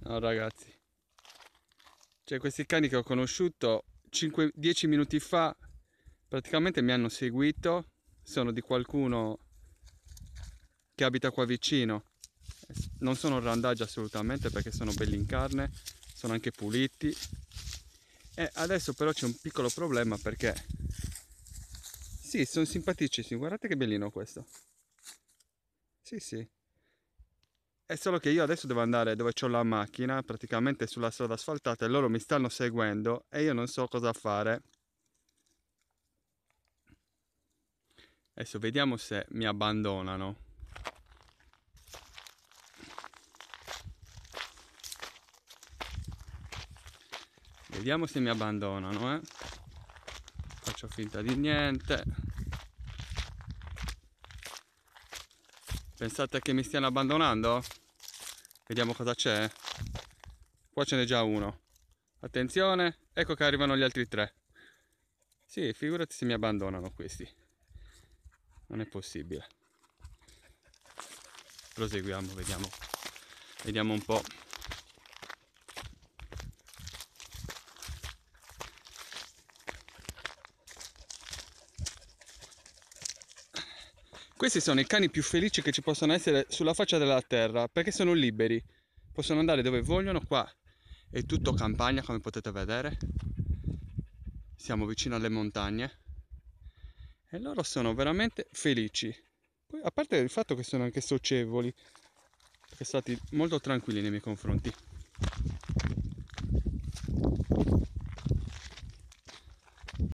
No ragazzi, cioè questi cani che ho conosciuto 5-10 minuti fa praticamente mi hanno seguito, sono di qualcuno che abita qua vicino. Non sono randaggi assolutamente perché sono belli in carne, sono anche puliti. E adesso però c'è un piccolo problema perché... Sì, sono simpaticissimi, guardate che bellino questo. Sì, sì, è solo che io adesso devo andare dove ho la macchina, praticamente sulla strada asfaltata, e loro mi stanno seguendo e io non so cosa fare. Adesso vediamo se mi abbandonano. Vediamo se mi abbandonano, eh. Faccio finta di niente. Pensate che mi stiano abbandonando? Vediamo cosa c'è. Qua ce n'è già uno. Attenzione, ecco che arrivano gli altri tre. Sì, figurati se mi abbandonano questi. Non è possibile. Proseguiamo, vediamo. Vediamo un po'. Questi sono i cani più felici che ci possono essere sulla faccia della terra, perché sono liberi, possono andare dove vogliono, qua è tutto campagna come potete vedere, siamo vicino alle montagne e loro sono veramente felici. Poi, a parte il fatto che sono anche socievoli, sono stati molto tranquilli nei miei confronti.